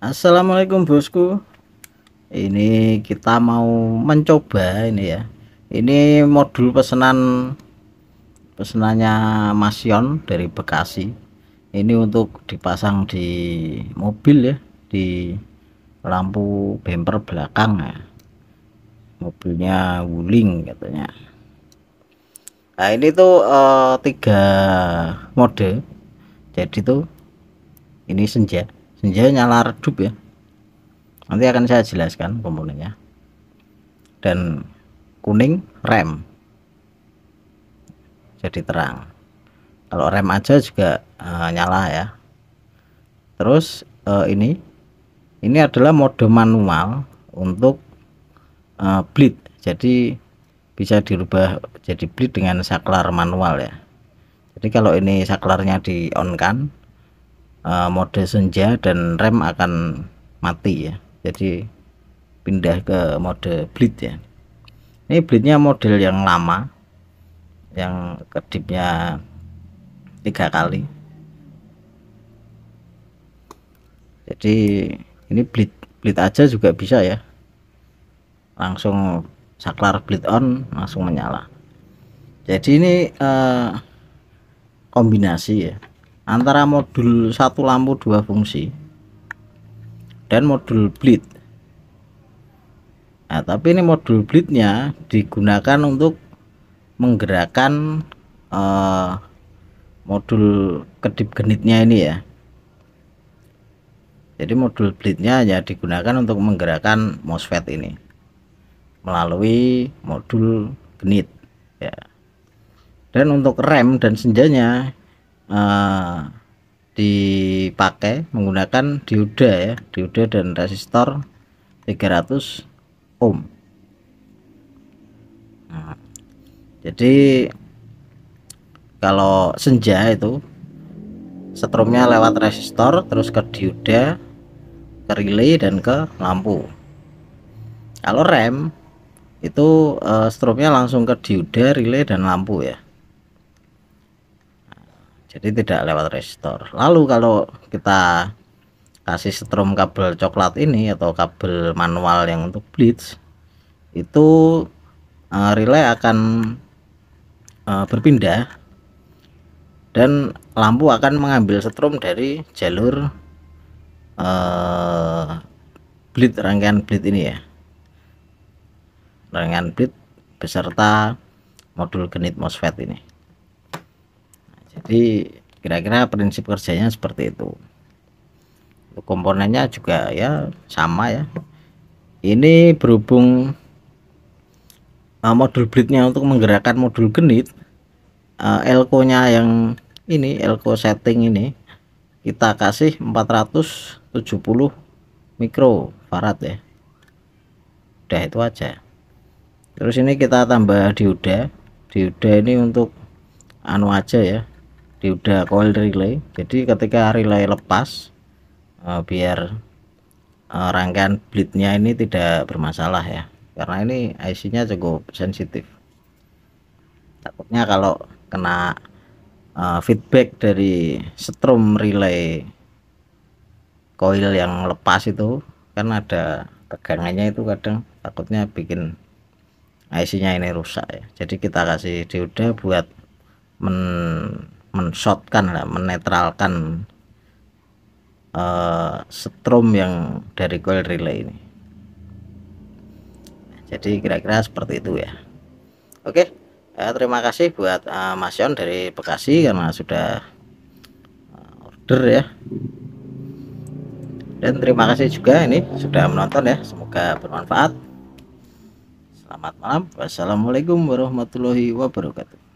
Assalamualaikum bosku ini kita mau mencoba ini ya ini modul pesanan pesenannya Masion dari Bekasi ini untuk dipasang di mobil ya di lampu bumper belakang ya mobilnya wuling katanya nah ini tuh uh, tiga mode jadi tuh ini senja senjanya nyala redup ya nanti akan saya jelaskan komponennya dan kuning rem jadi terang kalau rem aja juga e, nyala ya terus e, ini ini adalah mode manual untuk e, bleed jadi bisa dirubah jadi bleed dengan saklar manual ya jadi kalau ini saklarnya di on kan Eh, mode senja dan rem akan mati ya jadi pindah ke mode bleed ya ini bleednya model yang lama yang kedipnya tiga kali jadi ini bleed bleed aja juga bisa ya langsung saklar bleed on langsung menyala jadi ini eh, kombinasi ya antara modul satu lampu dua fungsi dan modul bleed nah tapi ini modul bleednya digunakan untuk menggerakkan uh, modul kedip genitnya ini ya jadi modul bleednya hanya digunakan untuk menggerakkan MOSFET ini melalui modul genit ya dan untuk rem dan senjanya Eh, dipakai menggunakan dioda ya dioda dan resistor 300 ohm nah, jadi kalau senja itu setrumnya lewat resistor terus ke dioda ke relay dan ke lampu kalau rem itu uh, langsung ke dioda relay dan lampu ya jadi tidak lewat resistor. lalu kalau kita kasih setrum kabel coklat ini atau kabel manual yang untuk blitz itu uh, relay akan uh, berpindah dan lampu akan mengambil setrum dari jalur uh, eh, blitz rangkaian blitz ini ya rangkaian blitz beserta modul genit MOSFET ini jadi kira-kira prinsip kerjanya seperti itu komponennya juga ya sama ya ini berhubung uh, modul blitnya untuk menggerakkan modul genit uh, eh, elko nya yang ini elko setting ini kita kasih 470 mikro farad ya udah itu aja terus ini kita tambah dioda dioda ini untuk anu aja ya dioda coil relay jadi ketika relay lepas uh, biar uh, rangkaian bleednya ini tidak bermasalah ya karena ini IC nya cukup sensitif takutnya kalau kena uh, feedback dari setrum relay coil yang lepas itu kan ada tegangannya itu kadang takutnya bikin IC nya ini rusak ya jadi kita kasih dioda buat men menshotkan lah menetralkan uh, eh, strom yang dari coil relay ini jadi kira-kira seperti itu ya oke uh, terima kasih buat uh, Mas Yon dari Bekasi karena sudah order ya dan terima kasih juga ini sudah menonton ya semoga bermanfaat selamat malam wassalamualaikum warahmatullahi wabarakatuh